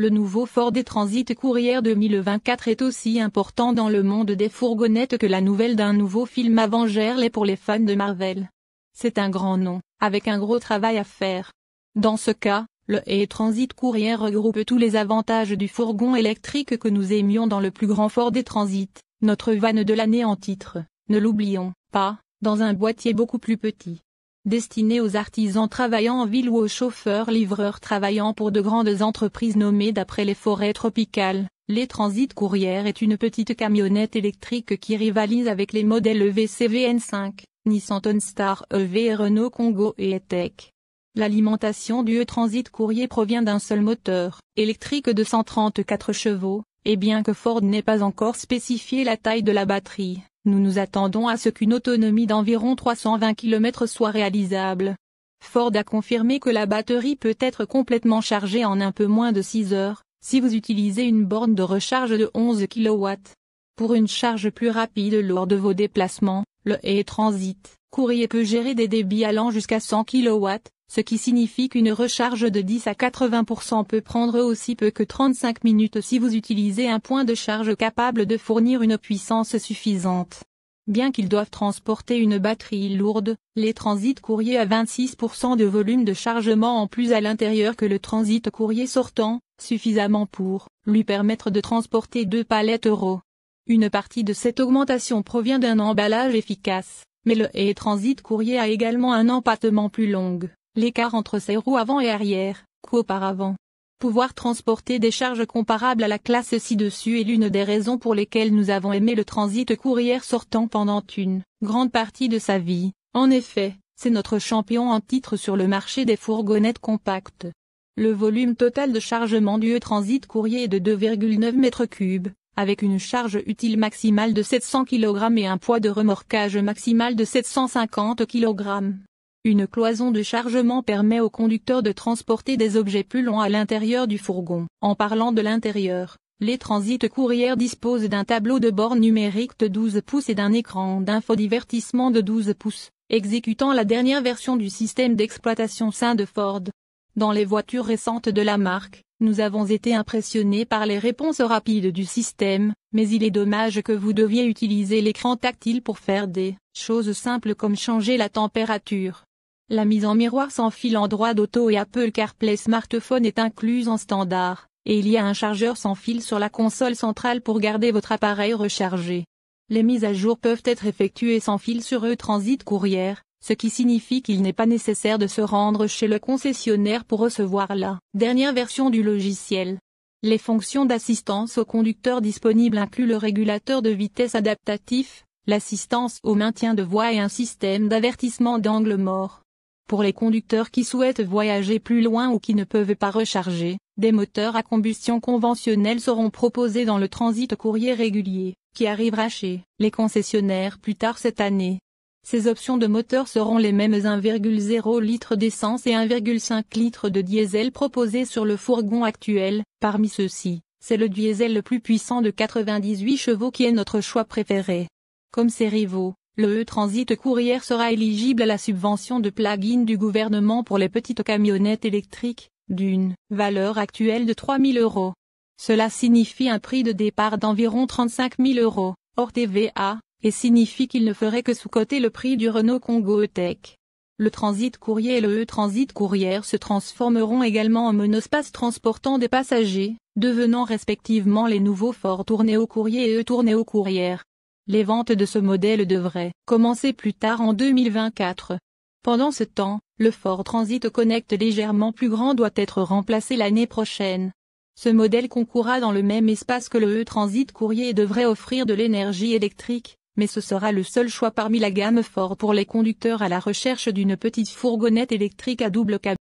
Le nouveau Ford Transit de 2024 est aussi important dans le monde des fourgonnettes que la nouvelle d'un nouveau film Avengers l'est pour les fans de Marvel. C'est un grand nom, avec un gros travail à faire. Dans ce cas, le e-Transit Courrier regroupe tous les avantages du fourgon électrique que nous aimions dans le plus grand Ford Transit, notre vanne de l'année en titre, ne l'oublions pas, dans un boîtier beaucoup plus petit. Destinée aux artisans travaillant en ville ou aux chauffeurs-livreurs travaillant pour de grandes entreprises nommées d'après les forêts tropicales. le Transit Courrier est une petite camionnette électrique qui rivalise avec les modèles vcvn 5 Nissan Tonstar EV et Renault Congo et e, e L'alimentation du E-Transit Courrier provient d'un seul moteur, électrique de 134 chevaux, et bien que Ford n'ait pas encore spécifié la taille de la batterie, nous nous attendons à ce qu'une autonomie d'environ 320 km soit réalisable. Ford a confirmé que la batterie peut être complètement chargée en un peu moins de 6 heures, si vous utilisez une borne de recharge de 11 kW. Pour une charge plus rapide lors de vos déplacements, le e-transit Courrier peut gérer des débits allant jusqu'à 100 kW, ce qui signifie qu'une recharge de 10 à 80% peut prendre aussi peu que 35 minutes si vous utilisez un point de charge capable de fournir une puissance suffisante. Bien qu'ils doivent transporter une batterie lourde, les transits courriers à 26% de volume de chargement en plus à l'intérieur que le transit courrier sortant, suffisamment pour lui permettre de transporter deux palettes euros. Une partie de cette augmentation provient d'un emballage efficace, mais le e-transit courrier a également un empattement plus long, l'écart entre ses roues avant et arrière, qu'auparavant. Pouvoir transporter des charges comparables à la classe ci-dessus est l'une des raisons pour lesquelles nous avons aimé le transit courrier sortant pendant une grande partie de sa vie. En effet, c'est notre champion en titre sur le marché des fourgonnettes compactes. Le volume total de chargement du e-transit courrier est de 2,9 mètres cubes avec une charge utile maximale de 700 kg et un poids de remorquage maximal de 750 kg. Une cloison de chargement permet au conducteur de transporter des objets plus longs à l'intérieur du fourgon. En parlant de l'intérieur, les transits courrières disposent d'un tableau de bord numérique de 12 pouces et d'un écran d'infodivertissement de 12 pouces, exécutant la dernière version du système d'exploitation sain de Ford. Dans les voitures récentes de la marque, nous avons été impressionnés par les réponses rapides du système, mais il est dommage que vous deviez utiliser l'écran tactile pour faire des choses simples comme changer la température. La mise en miroir sans fil en droit d'auto et Apple CarPlay smartphone est incluse en standard, et il y a un chargeur sans fil sur la console centrale pour garder votre appareil rechargé. Les mises à jour peuvent être effectuées sans fil sur e-transit Courrières ce qui signifie qu'il n'est pas nécessaire de se rendre chez le concessionnaire pour recevoir la dernière version du logiciel. Les fonctions d'assistance au conducteur disponibles incluent le régulateur de vitesse adaptatif, l'assistance au maintien de voie et un système d'avertissement d'angle mort. Pour les conducteurs qui souhaitent voyager plus loin ou qui ne peuvent pas recharger, des moteurs à combustion conventionnels seront proposés dans le transit courrier régulier, qui arrivera chez les concessionnaires plus tard cette année. Ces options de moteur seront les mêmes 1,0 litre d'essence et 1,5 litre de diesel proposés sur le fourgon actuel. Parmi ceux-ci, c'est le diesel le plus puissant de 98 chevaux qui est notre choix préféré. Comme ses rivaux, le E-Transit Courrière sera éligible à la subvention de plug-in du gouvernement pour les petites camionnettes électriques, d'une valeur actuelle de 3 000 euros. Cela signifie un prix de départ d'environ 35 000 euros, hors TVA, et signifie qu'il ne ferait que sous-coter le prix du Renault Congo E-Tech. Le transit courrier et le E-Transit courrière se transformeront également en monospace transportant des passagers, devenant respectivement les nouveaux Ford Tourneo courrier et E-Tourneo courrière. Les ventes de ce modèle devraient commencer plus tard en 2024. Pendant ce temps, le Ford Transit Connect légèrement plus grand doit être remplacé l'année prochaine. Ce modèle concourra dans le même espace que le E-Transit courrier et devrait offrir de l'énergie électrique, mais ce sera le seul choix parmi la gamme Ford pour les conducteurs à la recherche d'une petite fourgonnette électrique à double cabine.